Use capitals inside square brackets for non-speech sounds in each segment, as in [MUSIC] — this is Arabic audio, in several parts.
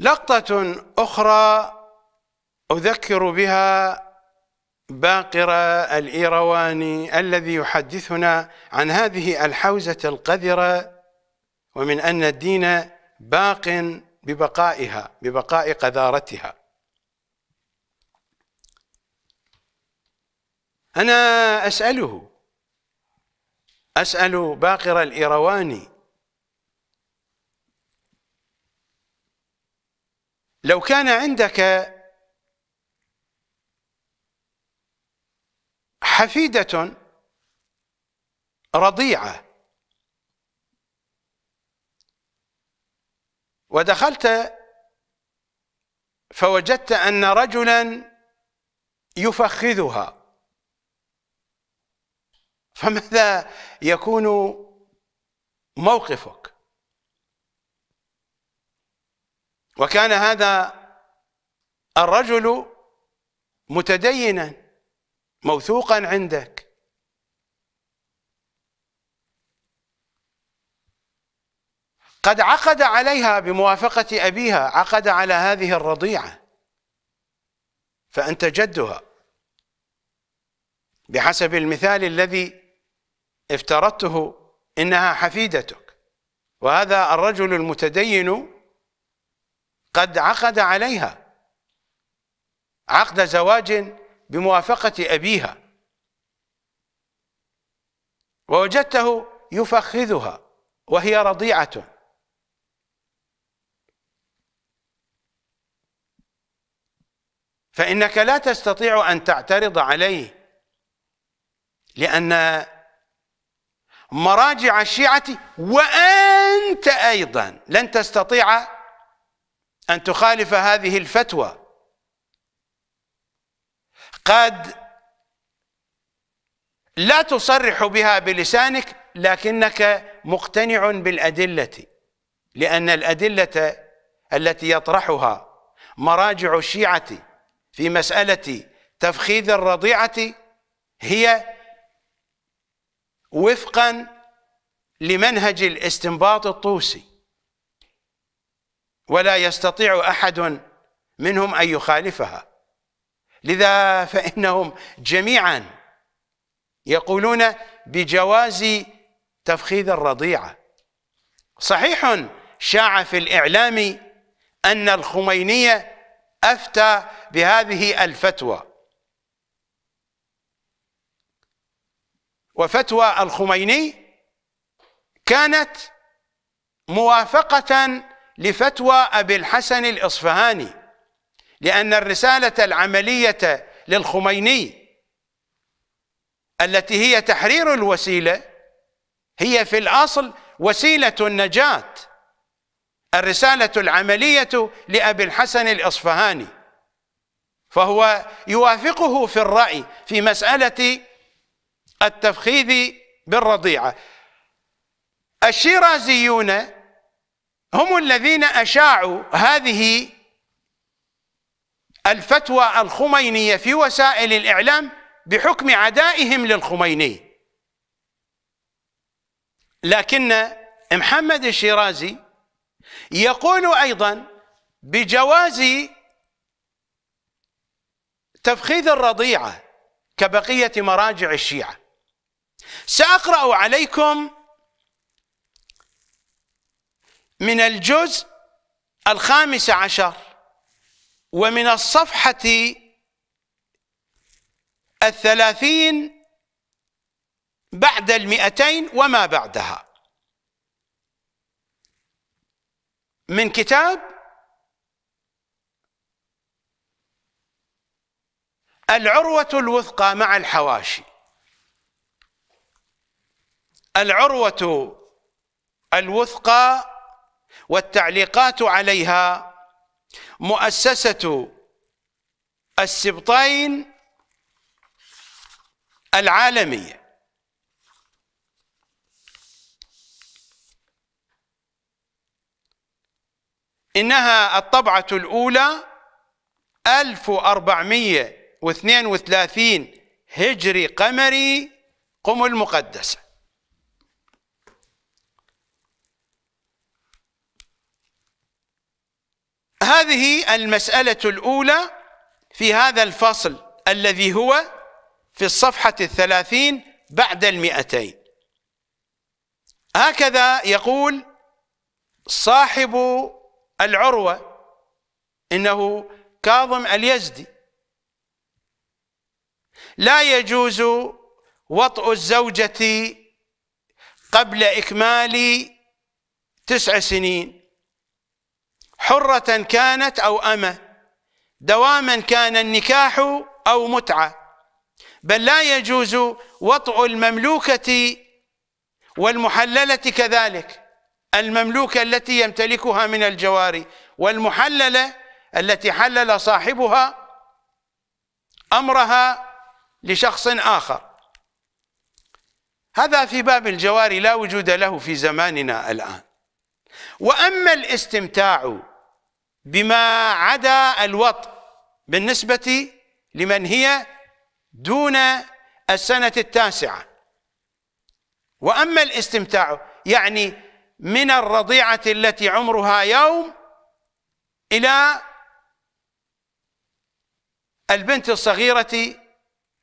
لقطة أخرى أذكر بها باقر الإيرواني الذي يحدثنا عن هذه الحوزة القذرة ومن أن الدين باق ببقائها ببقاء قذارتها أنا أسأله أسأل باقر الإيرواني لو كان عندك حفيدة رضيعة ودخلت فوجدت أن رجلا يفخذها فماذا يكون موقفك وكان هذا الرجل متدينا موثوقا عندك قد عقد عليها بموافقة أبيها عقد على هذه الرضيعة فأنت جدها بحسب المثال الذي افترضته إنها حفيدتك وهذا الرجل المتدين قد عقد عليها عقد زواج بموافقة أبيها ووجدته يفخذها وهي رضيعة فإنك لا تستطيع أن تعترض عليه لأن مراجع الشيعة وأنت أيضا لن تستطيع أن تخالف هذه الفتوى قد لا تصرح بها بلسانك لكنك مقتنع بالأدلة لأن الأدلة التي يطرحها مراجع الشيعة في مسألة تفخيذ الرضيعة هي وفقا لمنهج الاستنباط الطوسي ولا يستطيع احد منهم ان يخالفها لذا فانهم جميعا يقولون بجواز تفخيذ الرضيعه صحيح شاع في الاعلام ان الخمينيه افتى بهذه الفتوى وفتوى الخميني كانت موافقه لفتوى أبي الحسن الإصفهاني لأن الرسالة العملية للخميني التي هي تحرير الوسيلة هي في الأصل وسيلة النجاة الرسالة العملية لأبي الحسن الإصفهاني فهو يوافقه في الرأي في مسألة التفخيذ بالرضيعة الشيرازيون هم الذين أشاعوا هذه الفتوى الخمينية في وسائل الإعلام بحكم عدائهم للخميني لكن محمد الشيرازي يقول أيضا بجواز تفخيذ الرضيعة كبقية مراجع الشيعة سأقرأ عليكم من الجزء الخامس عشر ومن الصفحة الثلاثين بعد المئتين وما بعدها من كتاب العروة الوثقى مع الحواشي العروة الوثقى والتعليقات عليها مؤسسة السبطين العالمية إنها الطبعة الأولى 1432 هجري قمري قم المقدسه هذه المسألة الأولى في هذا الفصل الذي هو في الصفحة الثلاثين بعد المئتين هكذا يقول صاحب العروة إنه كاظم اليزدي لا يجوز وطء الزوجة قبل إكمال تسع سنين حرة كانت أو أمة دواما كان النكاح أو متعة بل لا يجوز وطء المملوكة والمحللة كذلك المملوكة التي يمتلكها من الجواري والمحللة التي حلل صاحبها أمرها لشخص آخر هذا في باب الجواري لا وجود له في زماننا الآن وأما الاستمتاع بما عدا الوط بالنسبة لمن هي دون السنة التاسعة وأما الاستمتاع يعني من الرضيعة التي عمرها يوم إلى البنت الصغيرة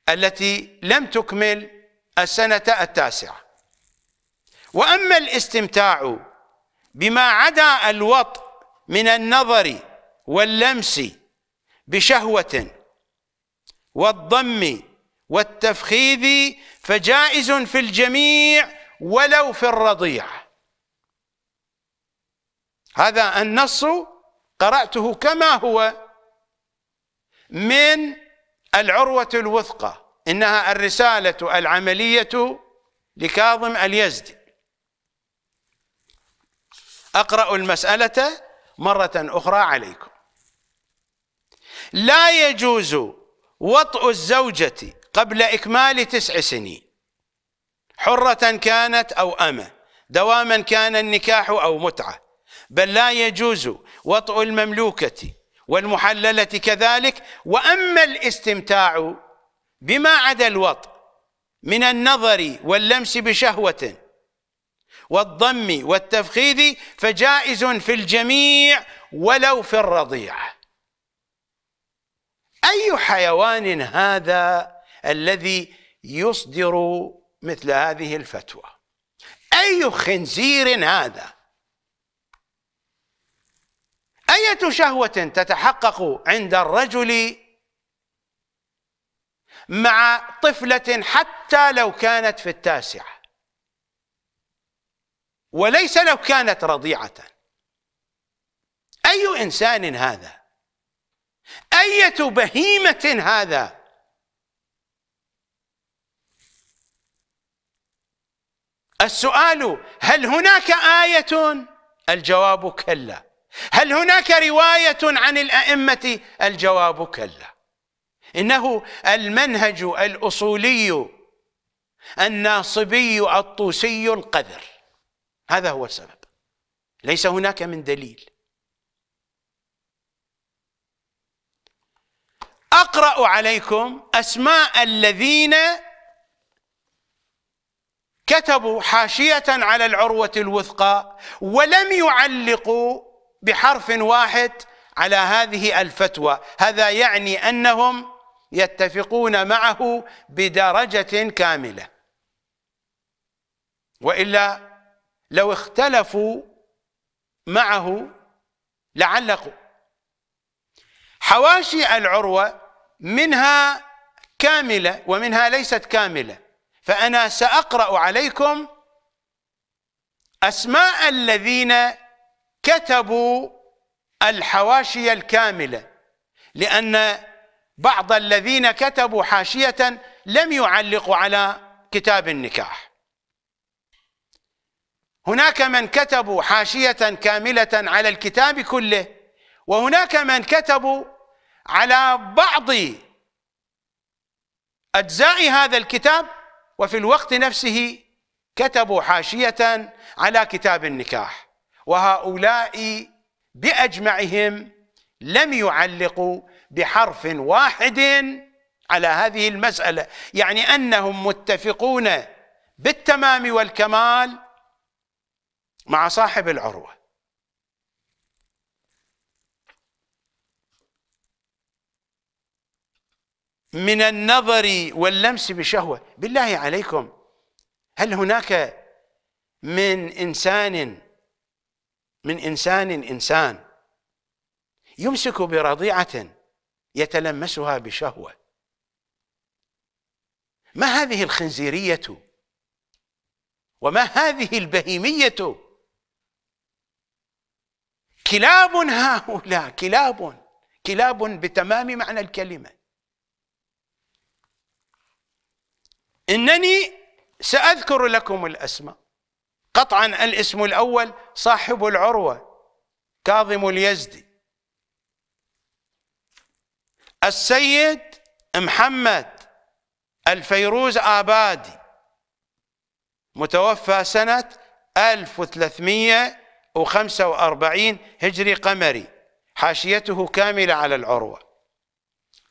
التي لم تكمل السنة التاسعة وأما الاستمتاع بما عدا الوطء من النظر واللمس بشهوة والضم والتفخيذ فجائز في الجميع ولو في الرضيع هذا النص قرأته كما هو من العروة الوثقى إنها الرسالة العملية لكاظم اليزدي أقرأ المسألة مرة أخرى عليكم لا يجوز وطء الزوجة قبل إكمال تسع سنين حرة كانت أو أمة دواما كان النكاح أو متعة بل لا يجوز وطء المملوكة والمحللة كذلك وأما الاستمتاع بما عدا الوطء من النظر واللمس بشهوة والضم والتفخيذ فجائز في الجميع ولو في الرضيع أي حيوان هذا الذي يصدر مثل هذه الفتوى أي خنزير هذا أية شهوة تتحقق عند الرجل مع طفلة حتى لو كانت في التاسعة وليس لو كانت رضيعة أي إنسان هذا أية بهيمة هذا السؤال هل هناك آية الجواب كلا هل هناك رواية عن الأئمة الجواب كلا إنه المنهج الأصولي الناصبي الطوسي القذر هذا هو السبب ليس هناك من دليل أقرأ عليكم أسماء الذين كتبوا حاشية على العروة الوثقى ولم يعلقوا بحرف واحد على هذه الفتوى هذا يعني أنهم يتفقون معه بدرجة كاملة وإلا لو اختلفوا معه لعلقوا حواشي العروة منها كاملة ومنها ليست كاملة فأنا سأقرأ عليكم أسماء الذين كتبوا الحواشي الكاملة لأن بعض الذين كتبوا حاشية لم يعلقوا على كتاب النكاح هناك من كتبوا حاشية كاملة على الكتاب كله وهناك من كتبوا على بعض أجزاء هذا الكتاب وفي الوقت نفسه كتبوا حاشية على كتاب النكاح وهؤلاء بأجمعهم لم يعلقوا بحرف واحد على هذه المسألة يعني أنهم متفقون بالتمام والكمال مع صاحب العروه من النظر واللمس بشهوه بالله عليكم هل هناك من انسان من انسان انسان يمسك برضيعه يتلمسها بشهوه ما هذه الخنزيريه وما هذه البهيميه كلاب هؤلاء كلاب كلاب بتمام معنى الكلمة إنني سأذكر لكم الأسماء قطعا الاسم الأول صاحب العروة كاظم اليزدي السيد محمد الفيروز آبادي متوفى سنة 1300 وأربعين هجري قمري حاشيته كاملة على العروة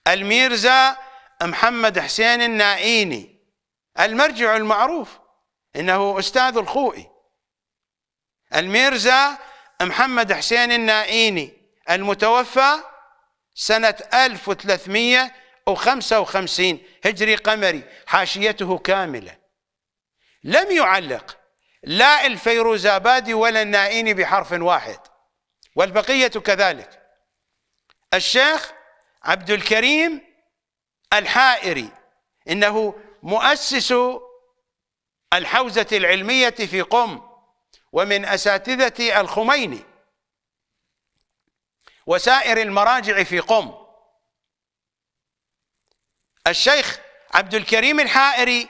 الميرزا محمد حسين النائيني المرجع المعروف إنه أستاذ الخوئي الميرزا محمد حسين النائيني المتوفى سنة 1355 هجري قمري حاشيته كاملة لم يعلق لا الفيروزآبادي ولا النائيني بحرف واحد والبقية كذلك الشيخ عبد الكريم الحائري إنه مؤسس الحوزة العلمية في قم ومن أساتذة الخميني وسائر المراجع في قم الشيخ عبد الكريم الحائري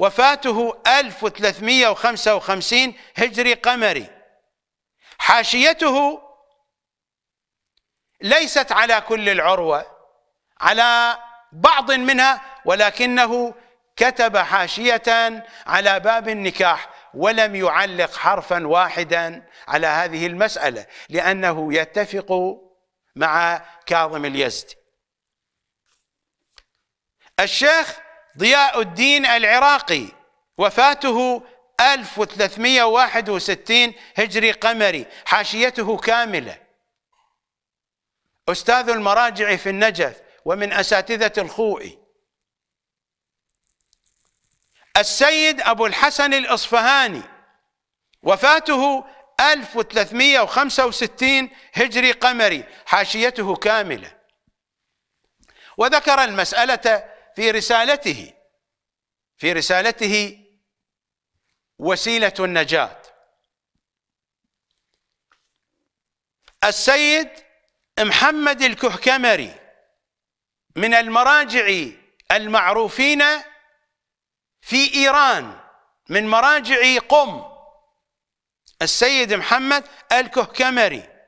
وفاته 1355 هجري قمري حاشيته ليست على كل العروة على بعض منها ولكنه كتب حاشية على باب النكاح ولم يعلق حرفا واحدا على هذه المسألة لأنه يتفق مع كاظم اليزدي الشيخ ضياء الدين العراقي وفاته 1361 هجري قمري حاشيته كاملة أستاذ المراجع في النجف ومن أساتذة الخوئي السيد أبو الحسن الإصفهاني وفاته 1365 هجري قمري حاشيته كاملة وذكر المسألة في رسالته في رسالته وسيلة النجاة السيد محمد الكهكمري من المراجع المعروفين في إيران من مراجع قم السيد محمد الكهكمري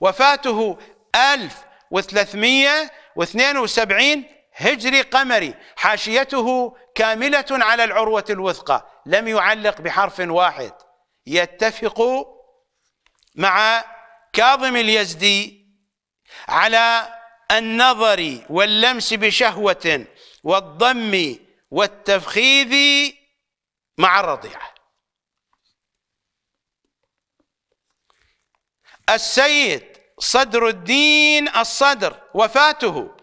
وفاته 1372 هجري قمري حاشيته كاملة على العروة الوثقى لم يعلق بحرف واحد يتفق مع كاظم اليزدي على النظر واللمس بشهوة والضم والتفخيذ مع الرضيعة السيد صدر الدين الصدر وفاته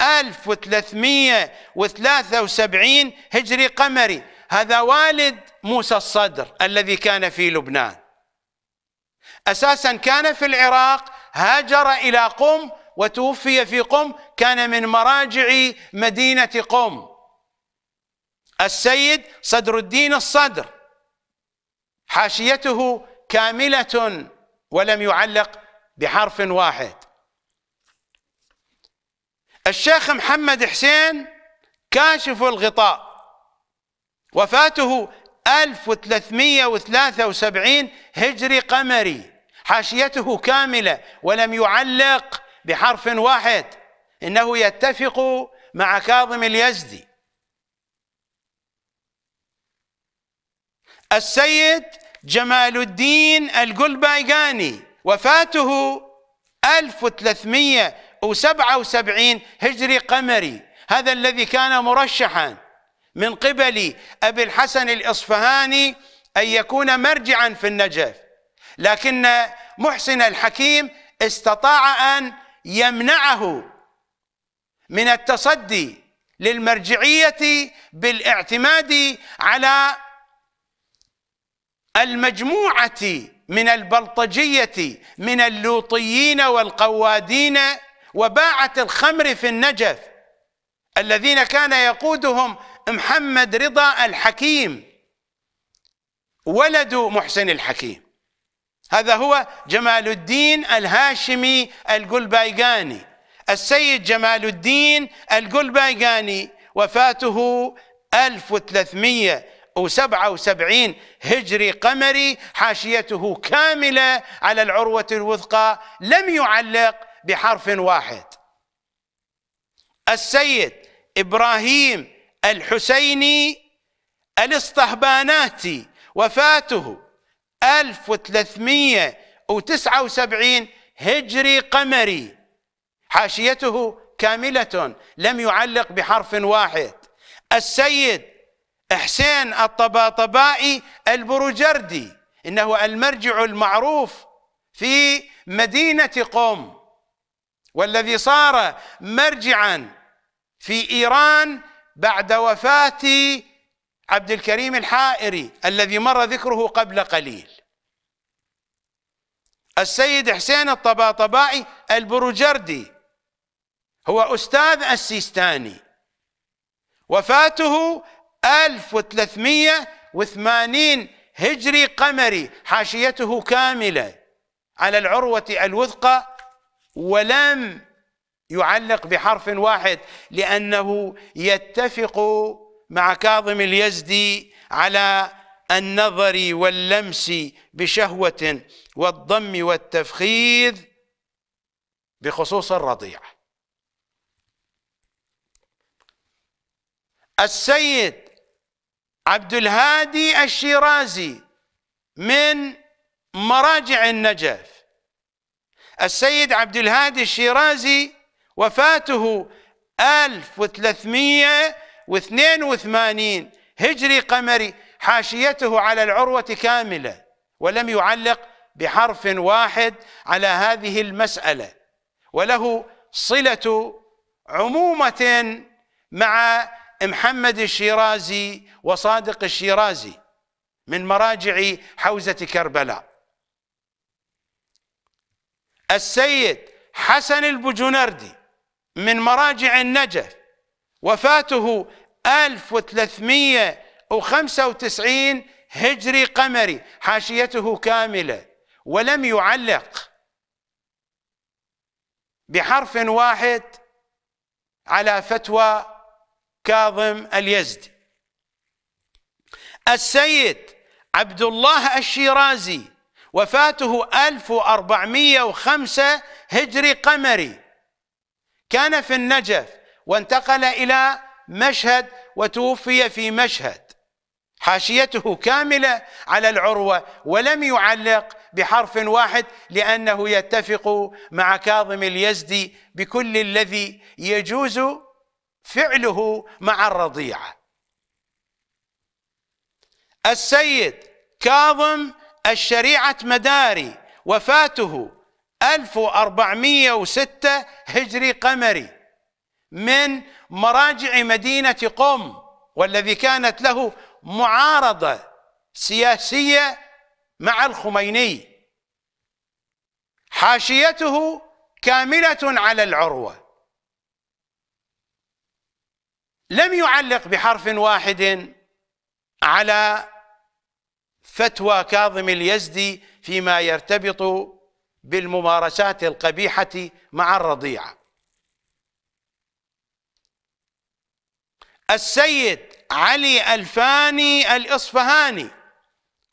1373 هجري قمري هذا والد موسى الصدر الذي كان في لبنان أساسا كان في العراق هاجر إلى قم وتوفي في قم كان من مراجع مدينة قم السيد صدر الدين الصدر حاشيته كاملة ولم يعلق بحرف واحد الشيخ محمد حسين كاشف الغطاء وفاته 1373 هجري قمري حاشيته كاملة ولم يعلق بحرف واحد إنه يتفق مع كاظم اليزدي السيد جمال الدين القلبايقاني وفاته 1300 وسبعين هجري قمري هذا الذي كان مرشحا من قبل أبي الحسن الإصفهاني أن يكون مرجعا في النجف لكن محسن الحكيم استطاع أن يمنعه من التصدي للمرجعية بالاعتماد على المجموعة من البلطجية من اللوطيين والقوادين وباعة الخمر في النجف الذين كان يقودهم محمد رضا الحكيم ولد محسن الحكيم هذا هو جمال الدين الهاشمي القلبايقاني السيد جمال الدين القلبايقاني وفاته 1377 هجري قمري حاشيته كاملة على العروة الوثقى لم يعلق بحرف واحد السيد إبراهيم الحسيني الاصطهباناتي وفاته 1379 هجري قمري حاشيته كاملة لم يعلق بحرف واحد السيد حسين الطباطبائي البروجردي إنه المرجع المعروف في مدينة قم والذي صار مرجعا في ايران بعد وفاه عبد الكريم الحائري الذي مر ذكره قبل قليل السيد حسين الطباطبائي البروجردي هو أستاذ السيستاني وفاته 1380 هجري قمري حاشيته كاملة على العروة الوثقى ولم يعلق بحرف واحد لأنه يتفق مع كاظم اليزدي على النظر واللمس بشهوة والضم والتفخيذ بخصوص الرضيع السيد عبد الهادي الشيرازي من مراجع النجف السيد عبد الهادي الشيرازي وفاته 1382 هجري قمري حاشيته على العروة كاملة ولم يعلق بحرف واحد على هذه المسألة وله صلة عمومة مع محمد الشيرازي وصادق الشيرازي من مراجع حوزة كربلاء السيد حسن البجنردي من مراجع النجف وفاته 1395 هجري قمري حاشيته كاملة ولم يعلق بحرف واحد على فتوى كاظم اليزدي السيد عبد الله الشيرازي وفاته 1405 هجري قمري كان في النجف وانتقل إلى مشهد وتوفي في مشهد حاشيته كاملة على العروة ولم يعلق بحرف واحد لأنه يتفق مع كاظم اليزدي بكل الذي يجوز فعله مع الرضيعة السيد كاظم الشريعة مداري وفاته 1406 هجري قمري من مراجع مدينة قم والذي كانت له معارضة سياسية مع الخميني حاشيته كاملة على العروة لم يعلق بحرف واحد على فتوى كاظم اليزدي فيما يرتبط بالممارسات القبيحة مع الرضيعة السيد علي الفاني الإصفهاني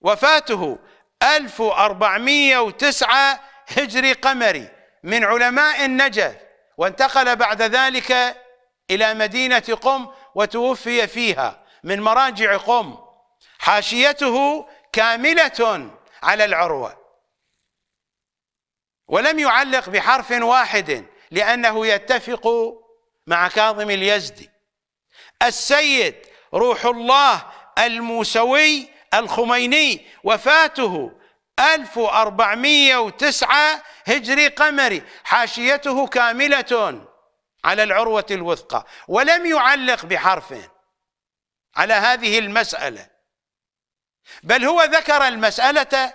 وفاته 1409 هجري قمري من علماء النجف وانتقل بعد ذلك إلى مدينة قم وتوفي فيها من مراجع قم حاشيته كاملة على العروة ولم يعلق بحرف واحد لأنه يتفق مع كاظم اليزدي السيد روح الله الموسوي الخميني وفاته 1409 هجري قمري حاشيته كاملة على العروة الوثقى ولم يعلق بحرف على هذه المسألة بل هو ذكر المسألة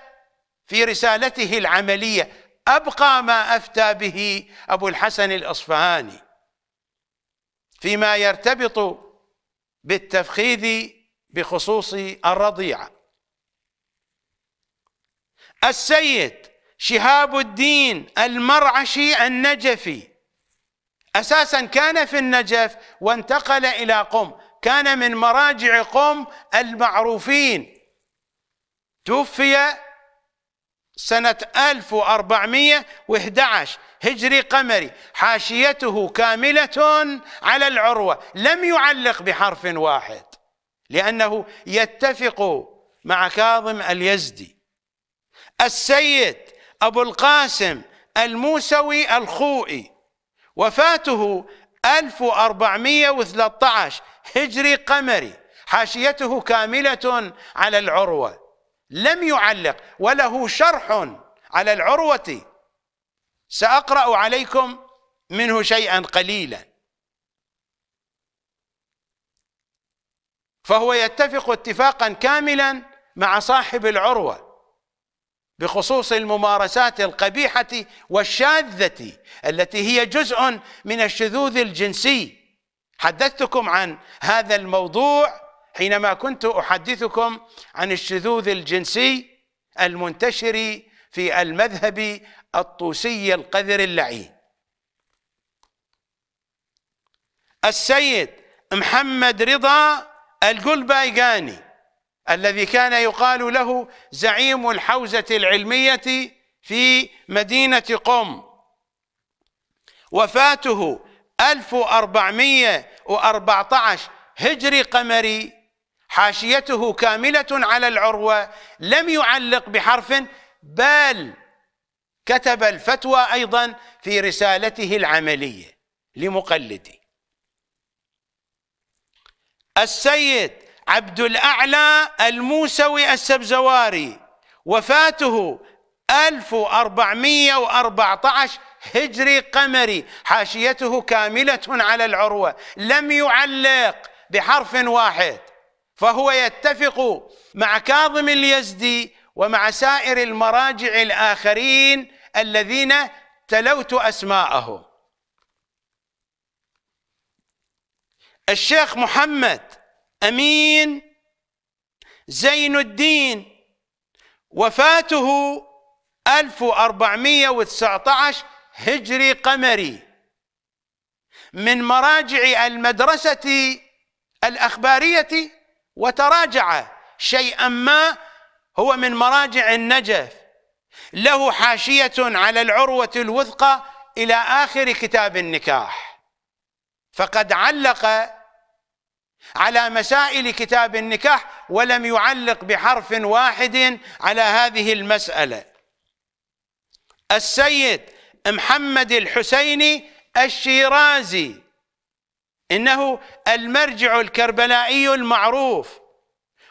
في رسالته العملية أبقى ما أفتى به أبو الحسن الأصفهاني فيما يرتبط بالتفخيذ بخصوص الرضيعة السيد شهاب الدين المرعشي النجفي أساسا كان في النجف وانتقل إلى قم كان من مراجع قم المعروفين توفي سنة 1411 هجري قمري حاشيته كاملة على العروة لم يعلق بحرف واحد لأنه يتفق مع كاظم اليزدي السيد أبو القاسم الموسوي الخوئي وفاته 1413 هجري قمري حاشيته كاملة على العروة لم يعلق وله شرح على العروة سأقرأ عليكم منه شيئا قليلا فهو يتفق اتفاقا كاملا مع صاحب العروة بخصوص الممارسات القبيحة والشاذة التي هي جزء من الشذوذ الجنسي حدثتكم عن هذا الموضوع حينما كنت احدثكم عن الشذوذ الجنسي المنتشر في المذهب الطوسي القذر اللعين السيد محمد رضا القلبايقاني الذي كان يقال له زعيم الحوزة العلمية في مدينة قم وفاته 1414 هجري قمري حاشيته كاملة على العروة لم يعلق بحرف بل كتب الفتوى أيضا في رسالته العملية لمقلدي السيد عبد الأعلى الموسوي السبزواري وفاته 1414 هجري قمري حاشيته كاملة على العروة لم يعلق بحرف واحد فهو يتفق مع كاظم اليزدي ومع سائر المراجع الآخرين الذين تلوت أسماءهم الشيخ محمد أمين زين الدين وفاته 1419 هجري قمري من مراجع المدرسة الأخبارية وتراجع شيئا ما هو من مراجع النجف له حاشية على العروة الوثقى إلى آخر كتاب النكاح فقد علق على مسائل كتاب النكاح ولم يعلق بحرف واحد على هذه المسألة السيد محمد الحسيني الشيرازي إنه المرجع الكربلائي المعروف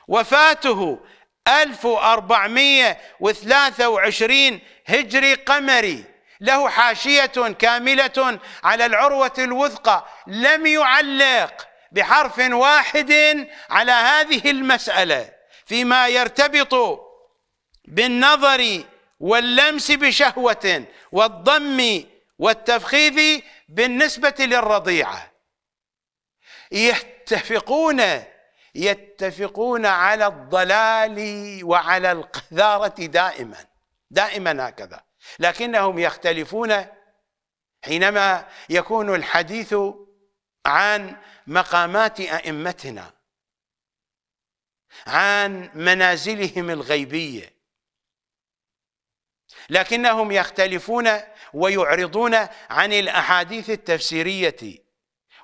وفاته 1423 هجري قمري له حاشية كاملة على العروة الوثقى لم يعلق بحرف واحد على هذه المسألة فيما يرتبط بالنظر واللمس بشهوة والضم والتفخيذ بالنسبة للرضيعة يتفقون يتفقون على الضلال وعلى القذارة دائما دائما هكذا لكنهم يختلفون حينما يكون الحديث عن مقامات أئمتنا عن منازلهم الغيبيه لكنهم يختلفون ويعرضون عن الاحاديث التفسيريه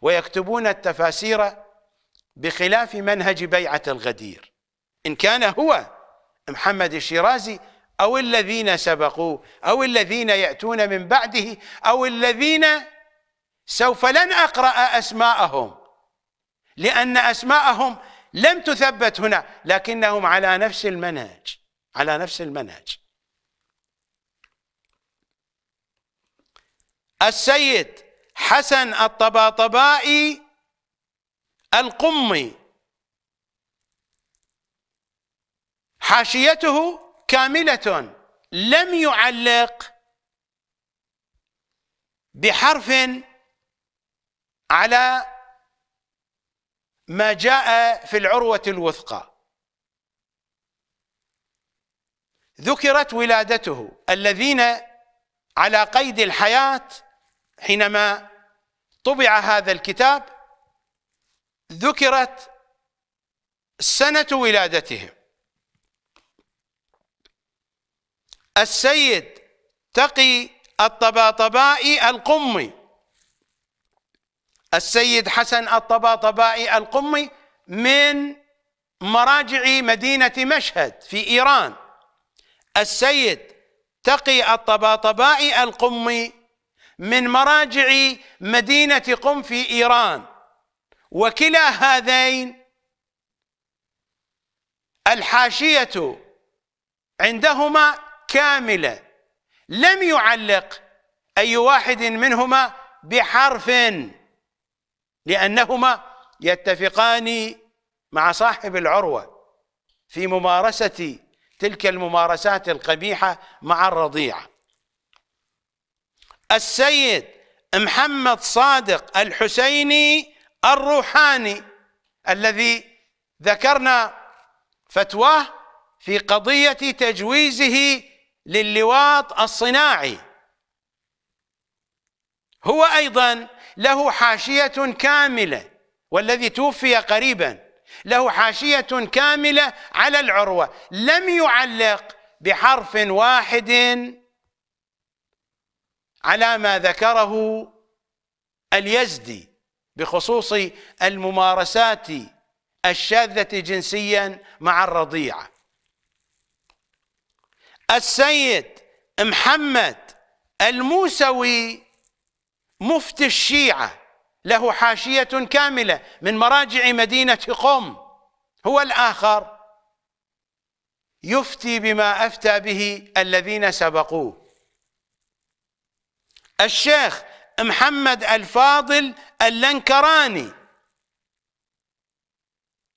ويكتبون التفاسير بخلاف منهج بيعة الغدير إن كان هو محمد الشيرازي أو الذين سبقوه أو الذين يأتون من بعده أو الذين سوف لن أقرأ أسماءهم لأن أسماءهم لم تثبت هنا لكنهم على نفس المنهج على نفس المنهج السيد حسن الطباطبائي القمي حاشيته كاملة لم يعلق بحرف على ما جاء في العروة الوثقى ذكرت ولادته الذين على قيد الحياة حينما طبع هذا الكتاب ذكرت سنة ولادتهم السيد تقي الطباطبائي القمي السيد حسن الطباطبائي القمي من مراجع مدينة مشهد في إيران السيد تقي الطباطبائي القمي من مراجع مدينة قم في إيران وكلا هذين الحاشية عندهما كاملة لم يعلق أي واحد منهما بحرف لأنهما يتفقان مع صاحب العروة في ممارسة تلك الممارسات القبيحة مع الرضيعه السيد محمد صادق الحسيني الروحاني الذي ذكرنا فتواه في قضية تجويزه للواط الصناعي هو أيضا له حاشية كاملة والذي توفي قريبا له حاشية كاملة على العروة لم يعلق بحرف واحد على ما ذكره اليزدي بخصوص الممارسات الشاذة جنسيا مع الرضيعة السيد محمد الموسوي مفتي الشيعة له حاشية كاملة من مراجع مدينة قم هو الآخر يفتي بما أفتى به الذين سبقوه الشيخ محمد الفاضل اللنكراني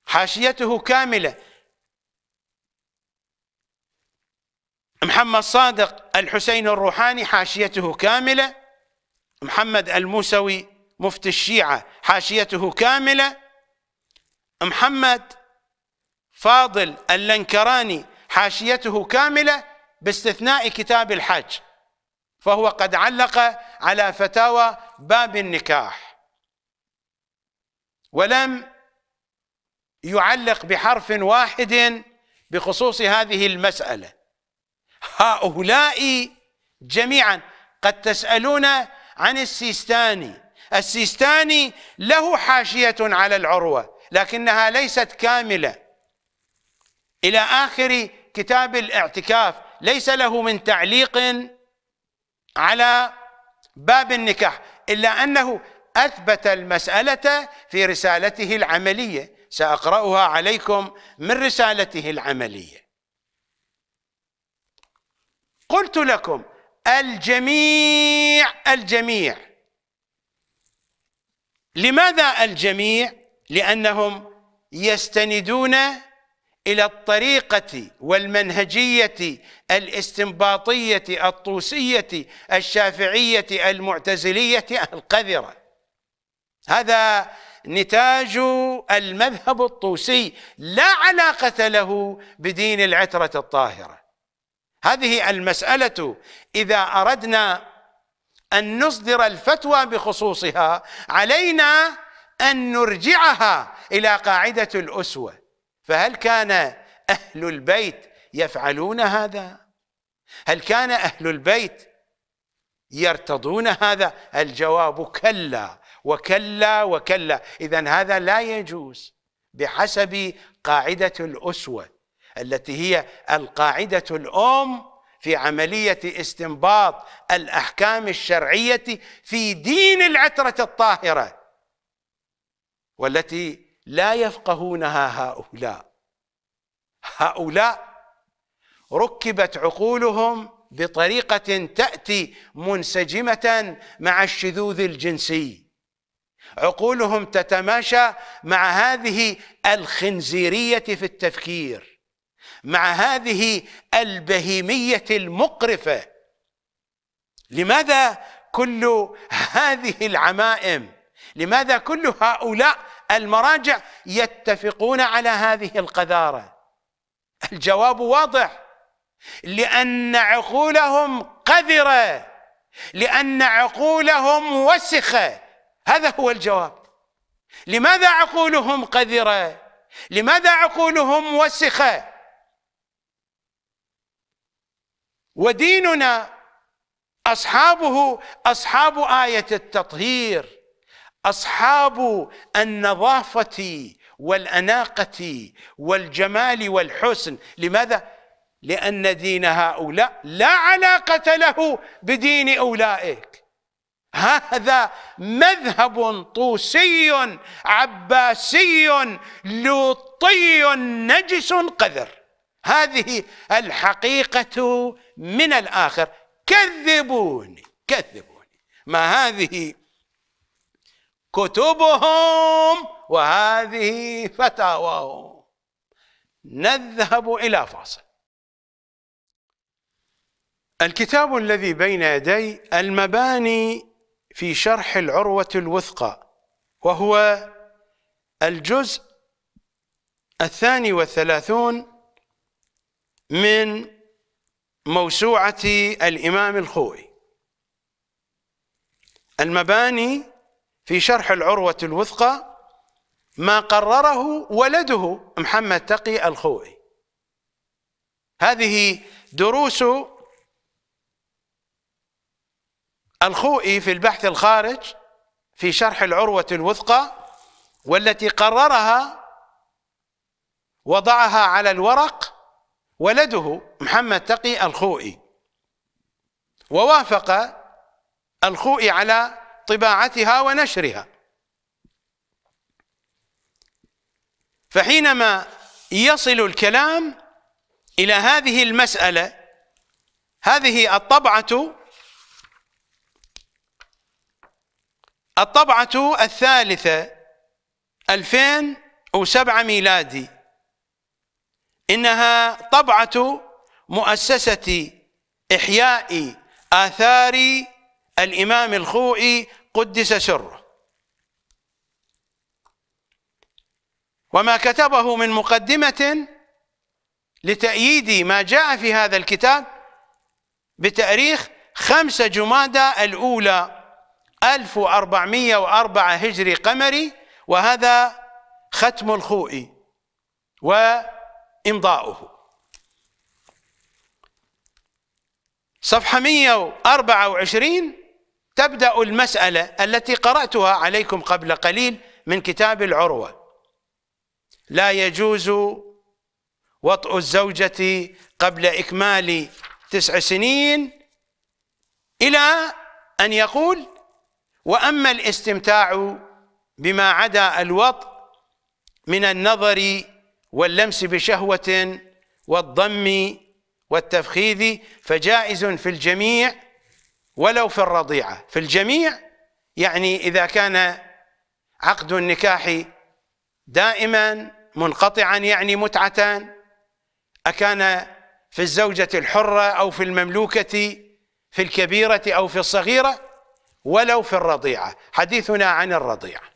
حاشيته كاملة محمد صادق الحسين الروحاني حاشيته كاملة محمد الموسوي مفتي الشيعة حاشيته كاملة محمد فاضل اللنكراني حاشيته كاملة باستثناء كتاب الحج فهو قد علق على فتاوى باب النكاح ولم يعلق بحرف واحد بخصوص هذه المسألة هؤلاء جميعا قد تسألون عن السيستاني السيستاني له حاشية على العروة لكنها ليست كاملة إلى آخر كتاب الاعتكاف ليس له من تعليق على باب النكاح إلا أنه أثبت المسألة في رسالته العملية سأقرأها عليكم من رسالته العملية قلت لكم الجميع الجميع لماذا الجميع؟ لأنهم يستندون الى الطريقه والمنهجيه الاستنباطيه الطوسيه الشافعيه المعتزليه القذره هذا نتاج المذهب الطوسي لا علاقه له بدين العتره الطاهره هذه المساله اذا اردنا ان نصدر الفتوى بخصوصها علينا ان نرجعها الى قاعده الاسوه فهل كان أهل البيت يفعلون هذا؟ هل كان أهل البيت يرتضون هذا؟ الجواب كلا وكلا وكلا إذا هذا لا يجوز بحسب قاعدة الأسوة التي هي القاعدة الأم في عملية استنباط الأحكام الشرعية في دين العترة الطاهرة والتي لا يفقهونها هؤلاء هؤلاء ركبت عقولهم بطريقة تأتي منسجمة مع الشذوذ الجنسي عقولهم تتماشى مع هذه الخنزيرية في التفكير مع هذه البهيمية المقرفة لماذا كل هذه العمائم لماذا كل هؤلاء المراجع يتفقون على هذه القذاره الجواب واضح لان عقولهم قذره لان عقولهم وسخه هذا هو الجواب لماذا عقولهم قذره لماذا عقولهم وسخه وديننا اصحابه اصحاب ايه التطهير اصحاب النظافه والاناقه والجمال والحسن لماذا لان دين هؤلاء لا علاقه له بدين اولئك هذا مذهب طوسي عباسي لوطي نجس قذر هذه الحقيقه من الاخر كذبوني كذبوني ما هذه كتبهم وهذه فتاواهم نذهب إلى فاصل الكتاب الذي بين يدي المباني في شرح العروة الوثقى وهو الجزء الثاني والثلاثون من موسوعة الإمام الخوئي المباني في شرح العروة الوثقى ما قرره ولده محمد تقي الخوئي هذه دروس الخوئي في البحث الخارج في شرح العروة الوثقى والتي قررها وضعها على الورق ولده محمد تقي الخوئي ووافق الخوئي على طباعتها ونشرها فحينما يصل الكلام إلى هذه المسألة هذه الطبعة الطبعة الثالثة 2007 ميلادي إنها طبعة مؤسسة إحياء آثار الإمام الخوئي قدس سره وما كتبه من مقدمة لتأييد ما جاء في هذا الكتاب بتاريخ خمسة جمادى الأولى 1404 هجري قمري وهذا ختم الخوئي وإمضاؤه صفحة 124 تبدأ المسألة التي قرأتها عليكم قبل قليل من كتاب العروة لا يجوز وطء الزوجة قبل إكمال تسع سنين إلى أن يقول وأما الاستمتاع بما عدا الوطء من النظر واللمس بشهوة والضم والتفخيذ فجائز في الجميع ولو في الرضيعة في الجميع يعني إذا كان عقد النكاح دائما منقطعا يعني متعة أكان في الزوجة الحرة أو في المملوكة في الكبيرة أو في الصغيرة ولو في الرضيعة حديثنا عن الرضيعة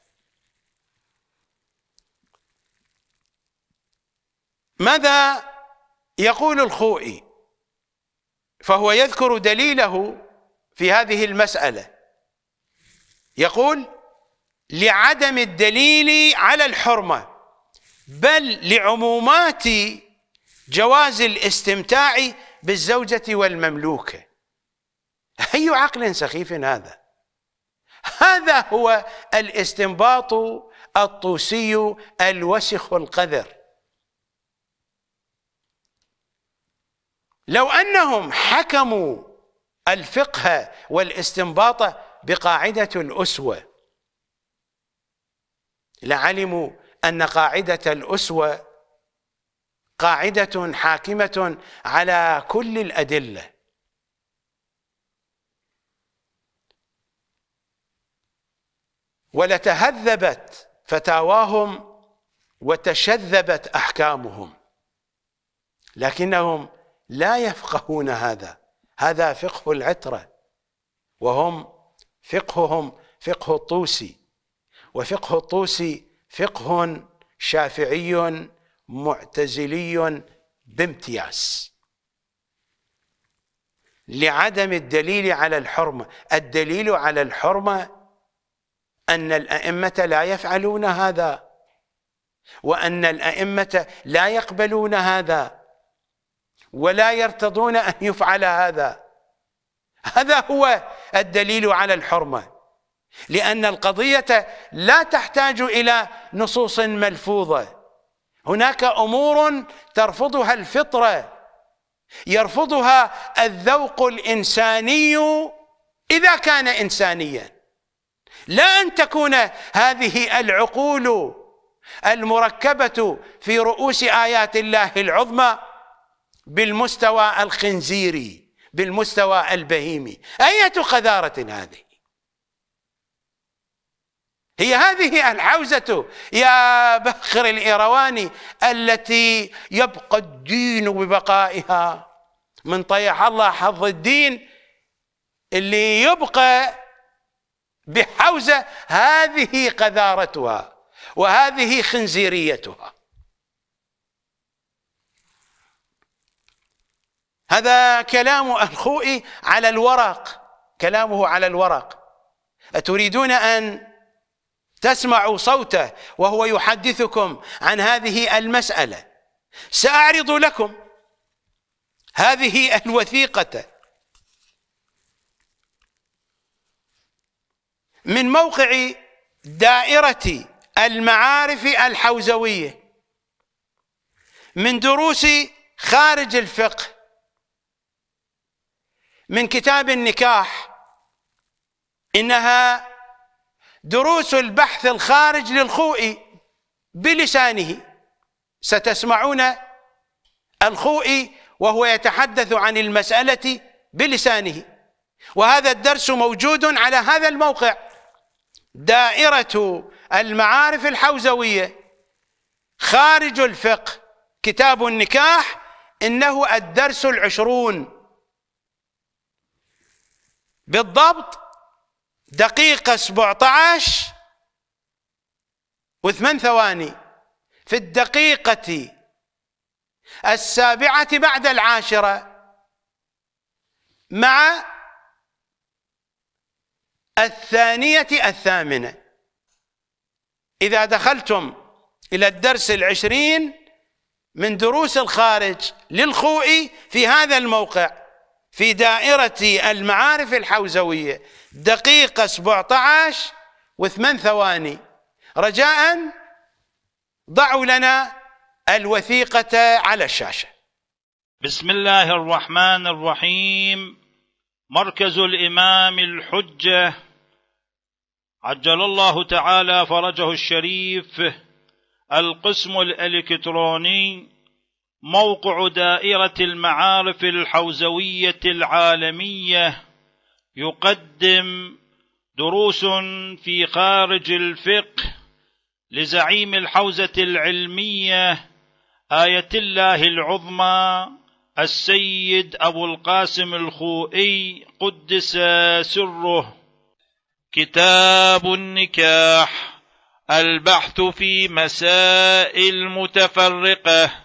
ماذا يقول الخوئي فهو يذكر دليله في هذه المسألة يقول لعدم الدليل على الحرمة بل لعمومات جواز الاستمتاع بالزوجة والمملوكة أي عقل سخيف هذا هذا هو الاستنباط الطوسي الوسخ القذر لو أنهم حكموا الفقه والاستنباط بقاعدة الأسوة لعلموا أن قاعدة الأسوة قاعدة حاكمة على كل الأدلة ولتهذبت فتاواهم وتشذبت أحكامهم لكنهم لا يفقهون هذا هذا فقه العترة وهم فقههم فقه الطوسي وفقه الطوسي فقه شافعي معتزلي بامتياز لعدم الدليل على الحرمة الدليل على الحرمة أن الأئمة لا يفعلون هذا وأن الأئمة لا يقبلون هذا ولا يرتضون أن يفعل هذا هذا هو الدليل على الحرمة لأن القضية لا تحتاج إلى نصوص ملفوظة هناك أمور ترفضها الفطرة يرفضها الذوق الإنساني إذا كان إنسانيا لا أن تكون هذه العقول المركبة في رؤوس آيات الله العظمى بالمستوى الخنزيري بالمستوى البهيمي أية قذارة هذه هي هذه الحوزة يا بخر الإيرواني التي يبقى الدين ببقائها من طيح الله حظ الدين اللي يبقى بحوزة هذه قذارتها وهذه خنزيريتها هذا كلام الخوئي على الورق كلامه على الورق أتريدون أن تسمعوا صوته وهو يحدثكم عن هذه المسألة سأعرض لكم هذه الوثيقة من موقع دائرة المعارف الحوزوية من دروس خارج الفقه من كتاب النكاح انها دروس البحث الخارج للخوئي بلسانه ستسمعون الخوئي وهو يتحدث عن المسألة بلسانه وهذا الدرس موجود على هذا الموقع دائرة المعارف الحوزوية خارج الفقه كتاب النكاح إنه الدرس العشرون بالضبط دقيقة 17 وثمان ثواني في الدقيقة السابعة بعد العاشرة مع الثانية الثامنة إذا دخلتم إلى الدرس العشرين من دروس الخارج للخوئي في هذا الموقع في دائرة المعارف الحوزوية دقيقة 17 وثمان ثواني رجاء ضعوا لنا الوثيقة على الشاشة بسم الله الرحمن الرحيم مركز الإمام الحجة عجل الله تعالى فرجه الشريف القسم الإلكتروني موقع دائرة المعارف الحوزوية العالمية يقدم دروس في خارج الفقه لزعيم الحوزة العلمية آية الله العظمى السيد أبو القاسم الخوئي قدس سره كتاب النكاح البحث في مسائل متفرقه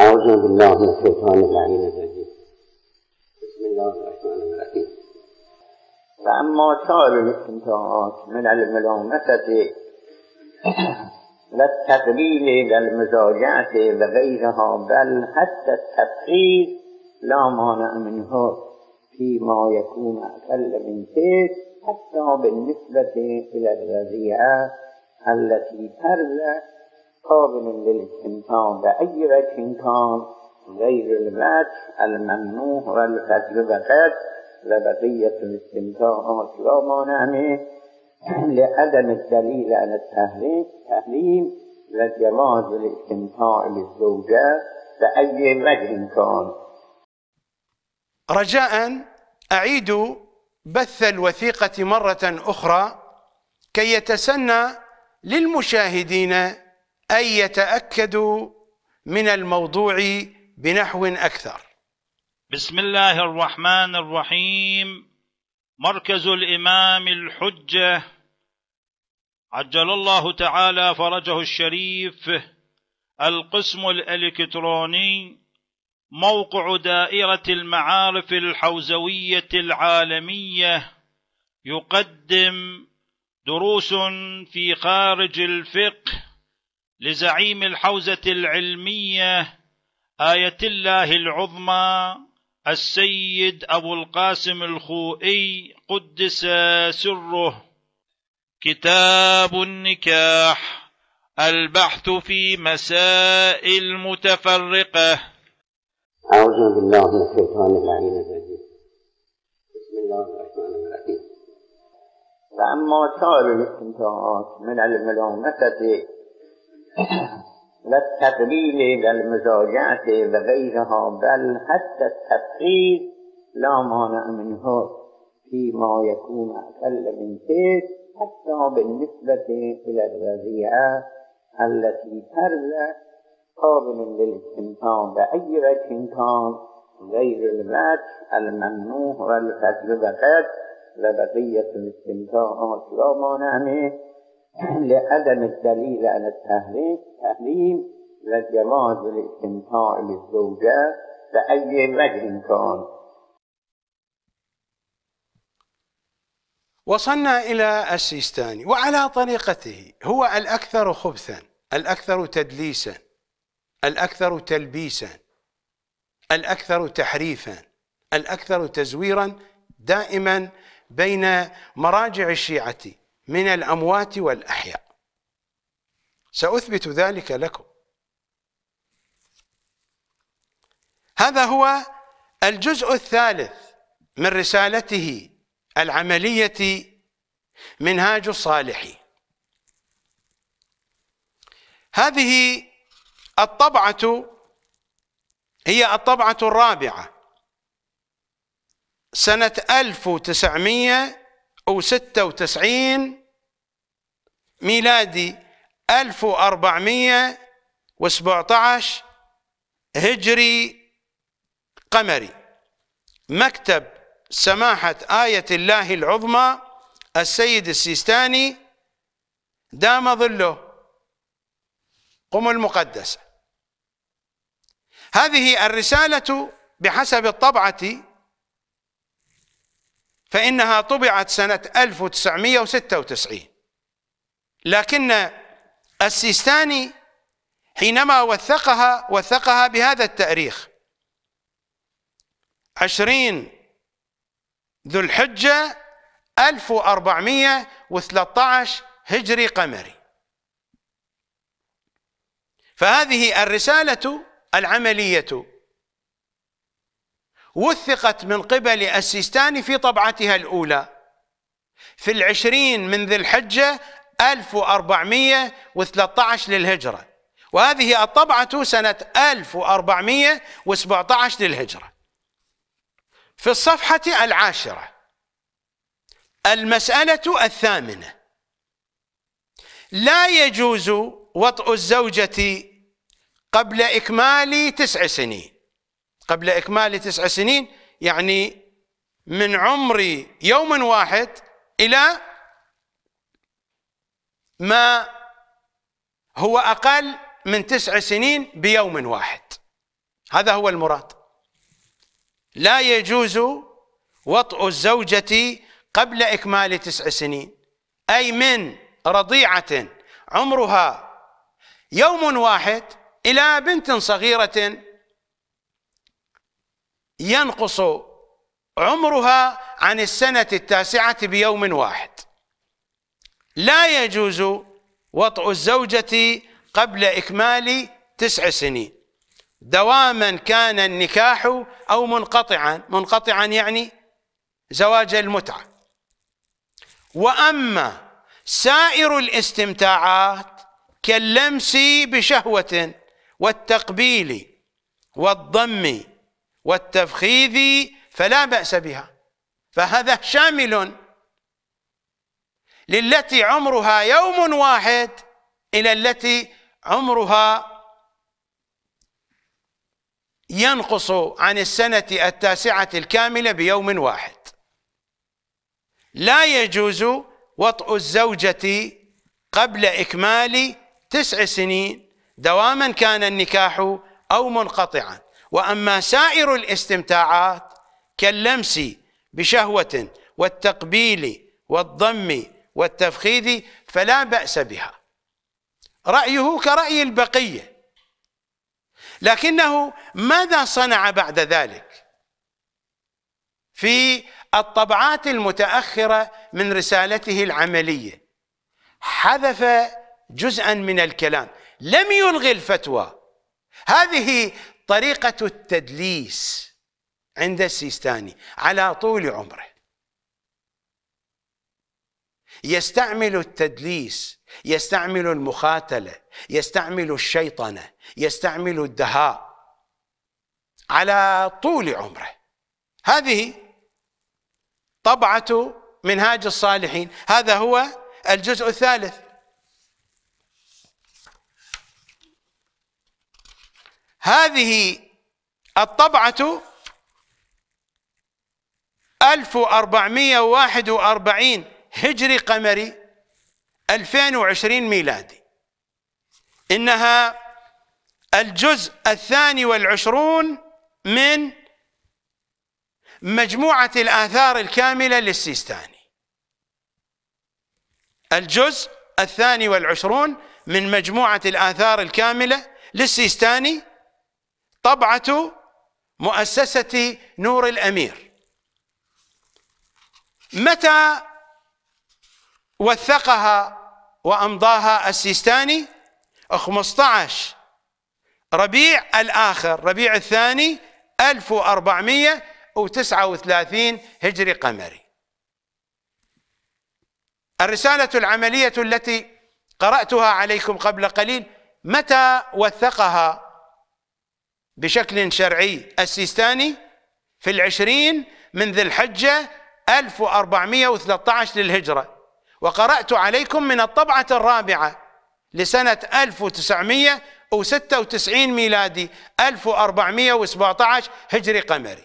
أعوذ بالله من الشيطان اللعين الرجيم بسم الله الرحمن الرحيم فأما سائر الامتحانات من الملامسة والتقليل والمزاجعة وغيرها بل حتى التفخير لا مانع منه فيما يكون أقل من تلك حتى بالنسبة إلى الرزيعة التي ترزق قابل للاستمتاع بأي وجه كان غير الوجه الممنوع والفجر فقط وبقية الاستمتاعات لا مانع لعدم الدليل على التحريم تحريم وجواز الاستمتاع بالزوجة بأي وجه كان رجاء أعيد بث الوثيقة مرة أخرى كي يتسنى للمشاهدين أن يتأكدوا من الموضوع بنحو أكثر بسم الله الرحمن الرحيم مركز الإمام الحجة عجل الله تعالى فرجه الشريف القسم الإلكتروني موقع دائرة المعارف الحوزوية العالمية يقدم دروس في خارج الفقه لزعيم الحوزة العلمية آية الله العظمى السيد أبو القاسم الخوئي قدس سره كتاب النكاح البحث في مسائل متفرقة أعوذ بالله من الشيطان العليم الرجيم بسم الله الرحمن الرحيم فأما سائر الاستنتاج من الملامسة لا التقليل لا المزاجعة وغيرها بل حتى التفخير لا مانع منه فيما يكون أقل من كيس حتى بالنسبة إلى الرضيعة التي ترزق قابل للاستمتاع بأي وجه كان غير الوجه الممنوع والفضل فقط وبقية الاستمتاعات لا مانع منه لعدم الدليل على التحريم تحريم للجواز الاستمتاع للزوجات بأي وجه كان وصلنا إلى السيستاني وعلى طريقته هو الأكثر خبثا الأكثر تدليسا الأكثر تلبيسا الأكثر تحريفا الأكثر تزويرا دائما بين مراجع الشيعة من الأموات والأحياء سأثبت ذلك لكم هذا هو الجزء الثالث من رسالته العملية منهاج الصالحين هذه الطبعة هي الطبعة الرابعة سنة 1996 ميلادي 1417 هجري قمري مكتب سماحة آية الله العظمى السيد السيستاني دام ظله قم المقدسة هذه الرسالة بحسب الطبعة فإنها طبعت سنة 1996 لكن السيستاني حينما وثقها وثقها بهذا التأريخ عشرين ذو الحجة 1413 هجري قمري فهذه الرسالة العملية وثقت من قبل السيستاني في طبعتها الأولى في العشرين من ذي الحجة 1413 للهجرة وهذه الطبعة سنة 1417 للهجرة في الصفحة العاشرة المسألة الثامنة لا يجوز وطء الزوجة قبل إكمال تسع سنين قبل إكمال تسع سنين يعني من عمر يوم واحد إلى ما هو أقل من تسع سنين بيوم واحد هذا هو المراد لا يجوز وطء الزوجة قبل إكمال تسع سنين أي من رضيعة عمرها يوم واحد إلى بنت صغيرة ينقص عمرها عن السنة التاسعة بيوم واحد لا يجوز وطء الزوجة قبل إكمال تسع سنين دواما كان النكاح أو منقطعا منقطعا يعني زواج المتعة وأما سائر الاستمتاعات كاللمس بشهوة والتقبيل والضم والتفخيذ فلا بأس بها فهذا شامل للتي عمرها يوم واحد إلى التي عمرها ينقص عن السنة التاسعة الكاملة بيوم واحد لا يجوز وطء الزوجة قبل إكمال تسع سنين دواما كان النكاح أو منقطعا وأما سائر الاستمتاعات كاللمس بشهوة والتقبيل والضم والتفخيذ فلا بأس بها رأيه كرأي البقية لكنه ماذا صنع بعد ذلك في الطبعات المتأخرة من رسالته العملية حذف جزءا من الكلام لم يلغي الفتوى هذه طريقة التدليس عند السيستاني على طول عمره يستعمل التدليس يستعمل المخاتله يستعمل الشيطنه يستعمل الدهاء على طول عمره هذه طبعه منهاج الصالحين هذا هو الجزء الثالث هذه الطبعة 1441 هجري قمري 2020 ميلادي إنها الجزء الثاني والعشرون من مجموعة الآثار الكاملة للسيستاني الجزء الثاني والعشرون من مجموعة الآثار الكاملة للسيستاني طبعة مؤسسة نور الأمير متى وثقها وأمضاها السيستاني 15 ربيع الآخر ربيع الثاني 1439 هجري قمري الرسالة العملية التي قرأتها عليكم قبل قليل متى وثقها بشكل شرعي السيستاني في العشرين من ذي الحجة 1413 للهجرة وقرأت عليكم من الطبعة الرابعة لسنة 1996 ميلادي 1417 هجري قمري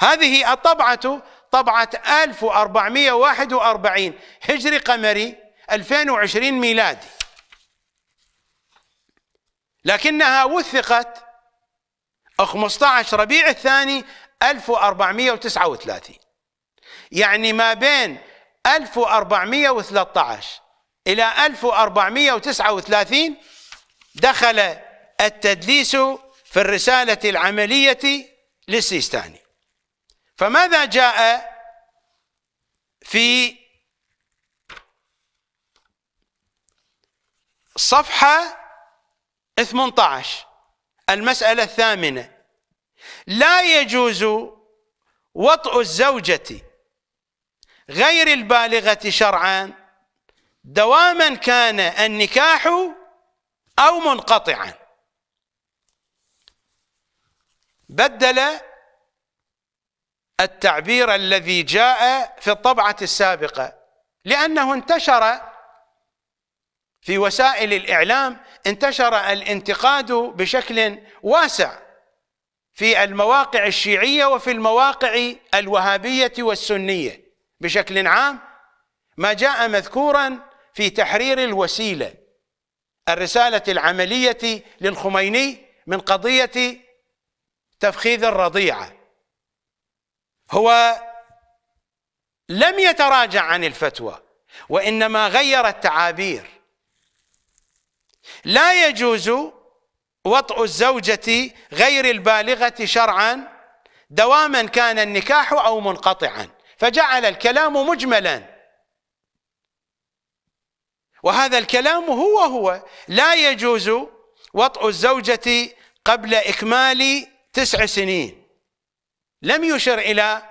هذه الطبعة طبعة 1441 هجري قمري 2020 ميلادي لكنها وثقت 15 ربيع الثاني 1439 يعني ما بين 1413 إلى 1439 دخل التدليس في الرسالة العملية للسيستاني فماذا جاء في صفحة 18 المسألة الثامنة لا يجوز وطء الزوجة غير البالغة شرعا دواما كان النكاح أو منقطعا بدل التعبير الذي جاء في الطبعة السابقة لأنه انتشر في وسائل الإعلام انتشر الانتقاد بشكل واسع في المواقع الشيعية وفي المواقع الوهابية والسنية بشكل عام ما جاء مذكورا في تحرير الوسيله الرساله العمليه للخميني من قضيه تفخيذ الرضيعه هو لم يتراجع عن الفتوى وانما غير التعابير لا يجوز وطء الزوجه غير البالغه شرعا دواما كان النكاح او منقطعا فجعل الكلام مجملا وهذا الكلام هو هو لا يجوز وطء الزوجة قبل إكمال تسع سنين لم يشر إلى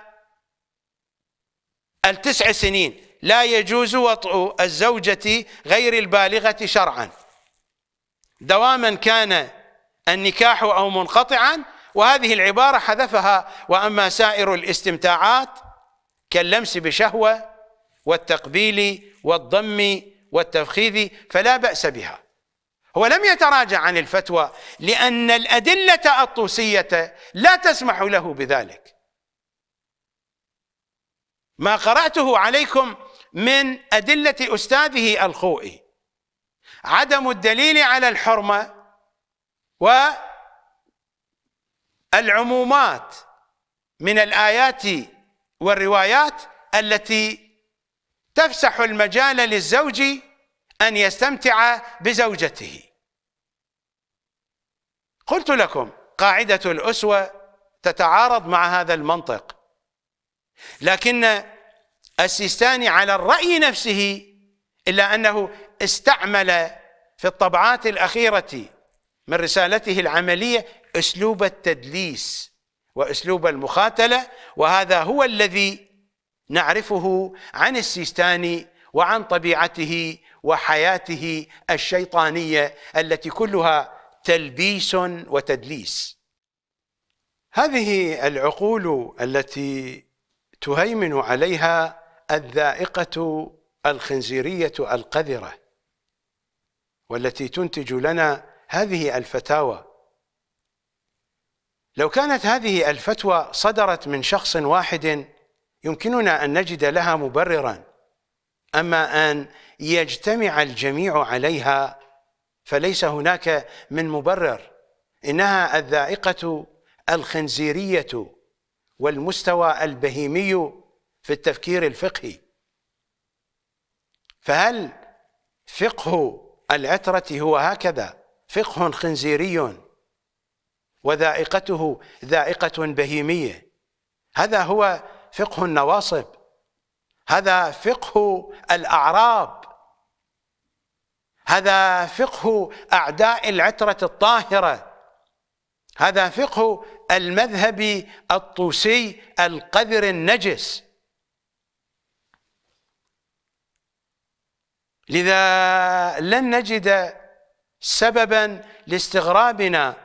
التسع سنين لا يجوز وطء الزوجة غير البالغة شرعا دواما كان النكاح أو منقطعا وهذه العبارة حذفها وأما سائر الاستمتاعات كاللمس بشهوة والتقبيل والضم والتفخيذ فلا بأس بها هو لم يتراجع عن الفتوى لأن الأدلة الطوسية لا تسمح له بذلك ما قرأته عليكم من أدلة أستاذه الخوئي عدم الدليل على الحرمة والعمومات من الآيات والروايات التي تفسح المجال للزوج أن يستمتع بزوجته قلت لكم قاعدة الأسوة تتعارض مع هذا المنطق لكن السيستاني على الرأي نفسه إلا أنه استعمل في الطبعات الأخيرة من رسالته العملية أسلوب التدليس وأسلوب المخاتلة وهذا هو الذي نعرفه عن السيستاني وعن طبيعته وحياته الشيطانية التي كلها تلبيس وتدليس هذه العقول التي تهيمن عليها الذائقة الخنزيرية القذرة والتي تنتج لنا هذه الفتاوى لو كانت هذه الفتوى صدرت من شخص واحد يمكننا ان نجد لها مبررا اما ان يجتمع الجميع عليها فليس هناك من مبرر انها الذائقه الخنزيريه والمستوى البهيمي في التفكير الفقهي فهل فقه العتره هو هكذا فقه خنزيري وذائقته ذائقة بهيمية هذا هو فقه النواصب هذا فقه الأعراب هذا فقه أعداء العترة الطاهرة هذا فقه المذهب الطوسي القذر النجس لذا لن نجد سببا لاستغرابنا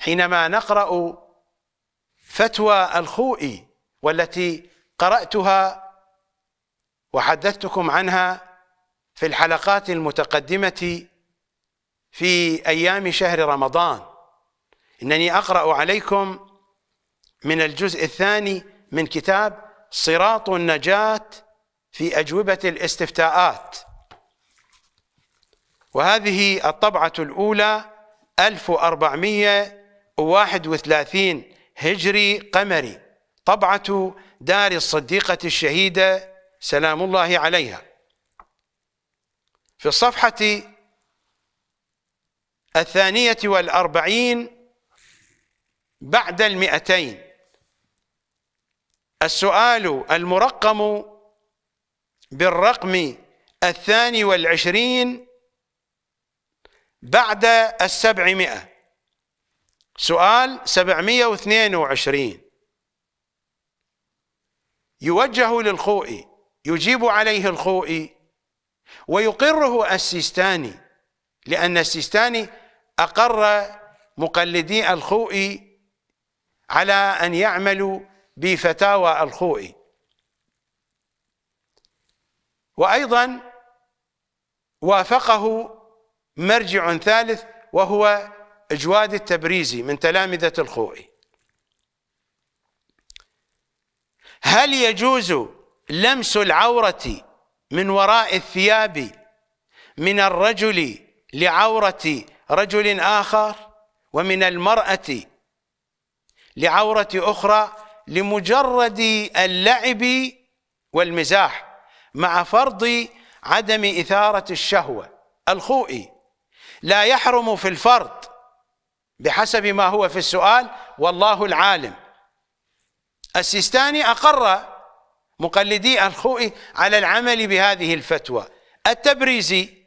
حينما نقرأ فتوى الخوئي والتي قرأتها وحدثتكم عنها في الحلقات المتقدمة في أيام شهر رمضان إنني أقرأ عليكم من الجزء الثاني من كتاب صراط النجاة في أجوبة الاستفتاءات وهذه الطبعة الأولى 1400 31 هجري قمري طبعة دار الصديقة الشهيدة سلام الله عليها في الصفحة الثانية والأربعين بعد المئتين السؤال المرقم بالرقم الثاني والعشرين بعد السبعمائة سؤال 722 يوجه للخوئي يجيب عليه الخوئي ويقره السيستاني لأن السيستاني أقر مقلدي الخوئي على أن يعملوا بفتاوى الخوئي وأيضا وافقه مرجع ثالث وهو جواد التبريزي من تلامذة الخوئي هل يجوز لمس العورة من وراء الثياب من الرجل لعورة رجل آخر ومن المرأة لعورة أخرى لمجرد اللعب والمزاح مع فرض عدم إثارة الشهوة الخوئي لا يحرم في الفرض بحسب ما هو في السؤال والله العالم السيستاني أقر مقلدي الخوئي على العمل بهذه الفتوى التبريزي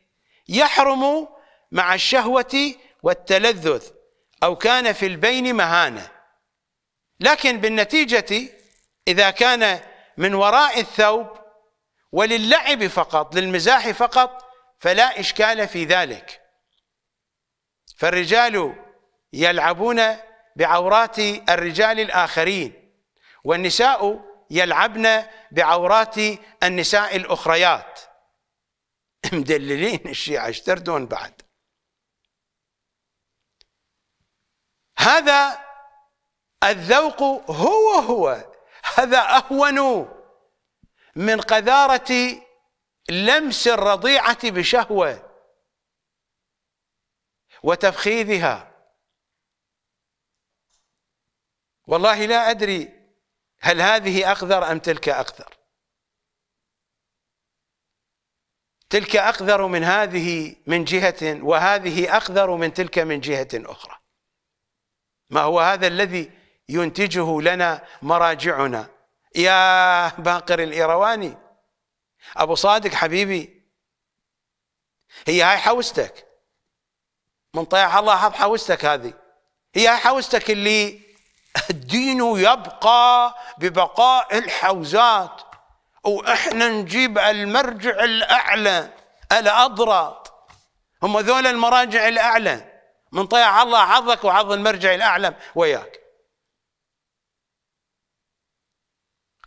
يحرم مع الشهوة والتلذذ أو كان في البين مهانة لكن بالنتيجة إذا كان من وراء الثوب وللعب فقط للمزاح فقط فلا إشكال في ذلك فالرجال يلعبون بعورات الرجال الآخرين والنساء يلعبن بعورات النساء الأخريات [LAUGHS] مدللين الشيعة اشتردون بعد هذا الذوق هو هو هذا أهون من قذارة لمس الرضيعة بشهوة وتفخيذها والله لا أدري هل هذه أقذر أم تلك أقذر تلك أقذر من هذه من جهة وهذه أقذر من تلك من جهة أخرى ما هو هذا الذي ينتجه لنا مراجعنا يا باقر الإيرواني أبو صادق حبيبي هي هاي حوستك من طيح الله حظ حوستك هذه هي هاي حوستك اللي الدين يبقى ببقاء الحوزات واحنا نجيب المرجع الاعلى الاضراط هم ذول المراجع الاعلى من طيع الله حظك وحظ المرجع الاعلى وياك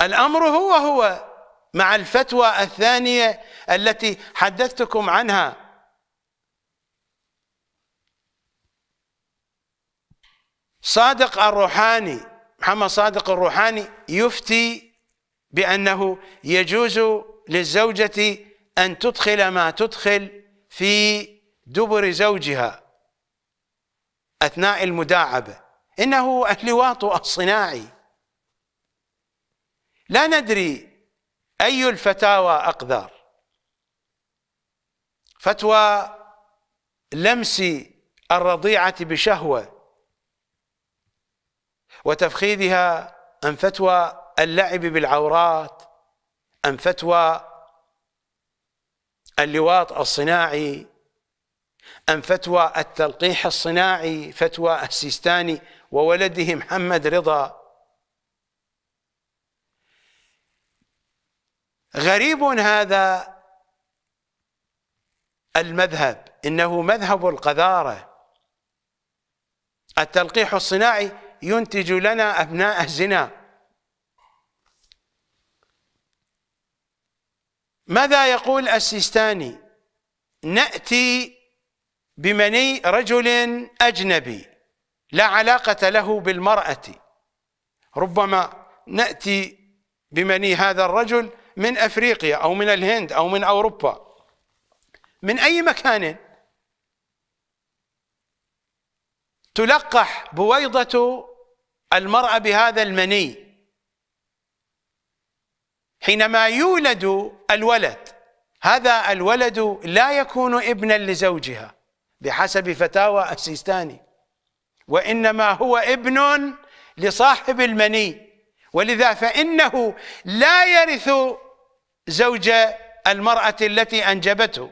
الامر هو هو مع الفتوى الثانيه التي حدثتكم عنها صادق الروحاني محمد صادق الروحاني يفتي بأنه يجوز للزوجة أن تدخل ما تدخل في دبر زوجها أثناء المداعبة إنه اللواط الصناعي لا ندري أي الفتاوى أقدر فتوى لمس الرضيعة بشهوة وتفخيذها أم فتوى اللعب بالعورات أم فتوى اللواط الصناعي أم فتوى التلقيح الصناعي فتوى السيستاني وولده محمد رضا غريب هذا المذهب إنه مذهب القذارة التلقيح الصناعي ينتج لنا أبناء الزنا ماذا يقول السيستاني نأتي بمني رجل أجنبي لا علاقة له بالمرأة ربما نأتي بمني هذا الرجل من أفريقيا أو من الهند أو من أوروبا من أي مكان تلقح بويضة المرأة بهذا المني حينما يولد الولد هذا الولد لا يكون ابنا لزوجها بحسب فتاوى السيستاني وإنما هو ابن لصاحب المني ولذا فإنه لا يرث زوج المرأة التي أنجبته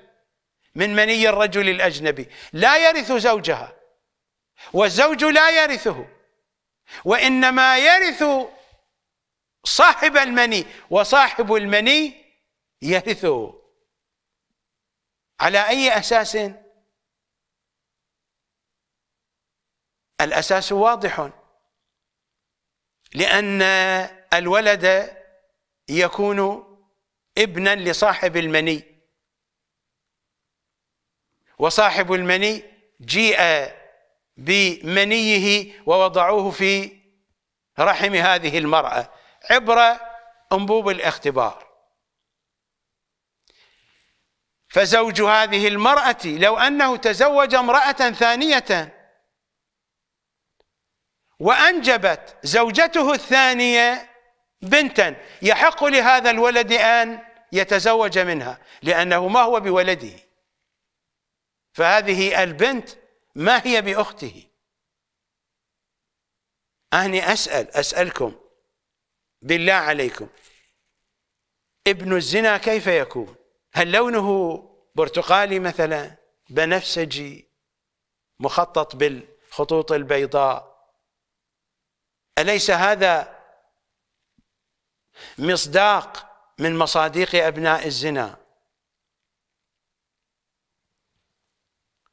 من مني الرجل الأجنبي لا يرث زوجها والزوج لا يرثه وانما يرث صاحب المني وصاحب المني يرثه على اي اساس الاساس واضح لان الولد يكون ابنا لصاحب المني وصاحب المني جيء بمنيه ووضعوه في رحم هذه المرأة عبر أنبوب الاختبار فزوج هذه المرأة لو أنه تزوج امرأة ثانية وأنجبت زوجته الثانية بنتا يحق لهذا الولد أن يتزوج منها لأنه ما هو بولده فهذه البنت ما هي بأخته أهني أسأل أسألكم بالله عليكم ابن الزنا كيف يكون هل لونه برتقالي مثلا بنفسجي مخطط بالخطوط البيضاء أليس هذا مصداق من مصادق أبناء الزنا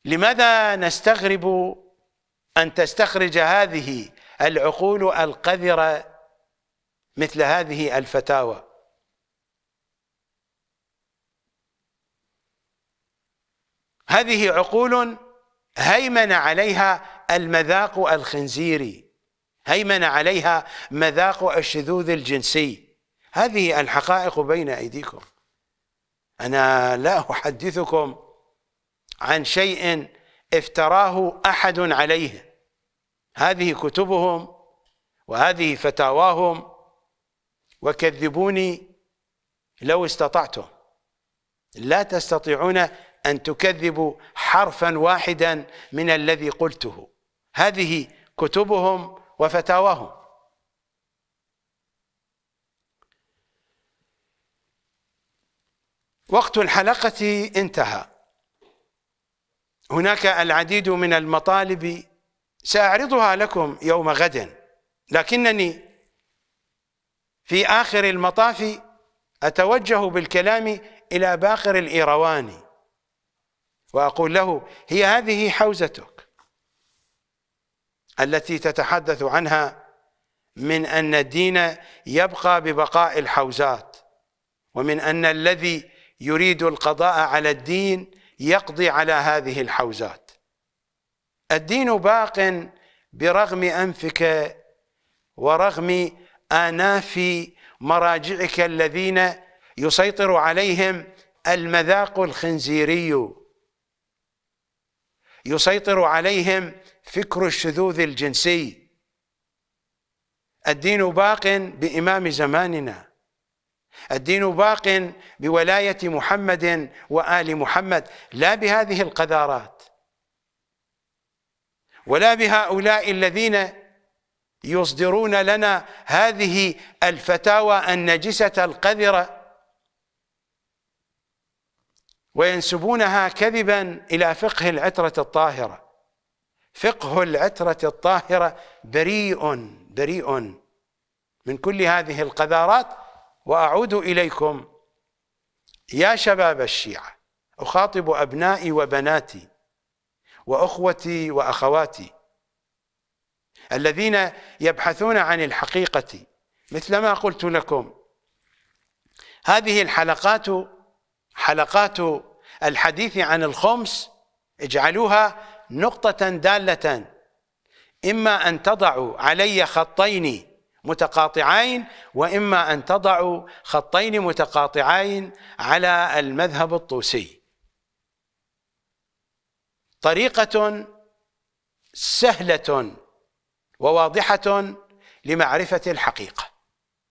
لماذا نستغرب أن تستخرج هذه العقول القذرة مثل هذه الفتاوى هذه عقول هيمن عليها المذاق الخنزيري هيمن عليها مذاق الشذوذ الجنسي هذه الحقائق بين أيديكم أنا لا أحدثكم عن شيء افتراه احد عليه هذه كتبهم وهذه فتاواهم وكذبوني لو استطعتم لا تستطيعون ان تكذبوا حرفا واحدا من الذي قلته هذه كتبهم وفتاواهم وقت الحلقه انتهى هناك العديد من المطالب سأعرضها لكم يوم غد لكنني في آخر المطاف أتوجه بالكلام إلى باقر الإيرواني وأقول له هي هذه حوزتك التي تتحدث عنها من أن الدين يبقى ببقاء الحوزات ومن أن الذي يريد القضاء على الدين يقضي على هذه الحوزات الدين باق برغم أنفك ورغم آناف مراجعك الذين يسيطر عليهم المذاق الخنزيري يسيطر عليهم فكر الشذوذ الجنسي الدين باق بإمام زماننا الدين باق بولاية محمد وآل محمد لا بهذه القذارات ولا بهؤلاء الذين يصدرون لنا هذه الفتاوى النجسة القذرة وينسبونها كذبا إلى فقه العترة الطاهرة فقه العترة الطاهرة بريء بريء من كل هذه القذارات وأعود إليكم يا شباب الشيعة أخاطب أبنائي وبناتي وأخوتي وأخواتي الذين يبحثون عن الحقيقة مثل ما قلت لكم هذه الحلقات حلقات الحديث عن الخمس اجعلوها نقطة دالة إما أن تضعوا علي خطين متقاطعين واما ان تضعوا خطين متقاطعين على المذهب الطوسي طريقه سهله وواضحه لمعرفه الحقيقه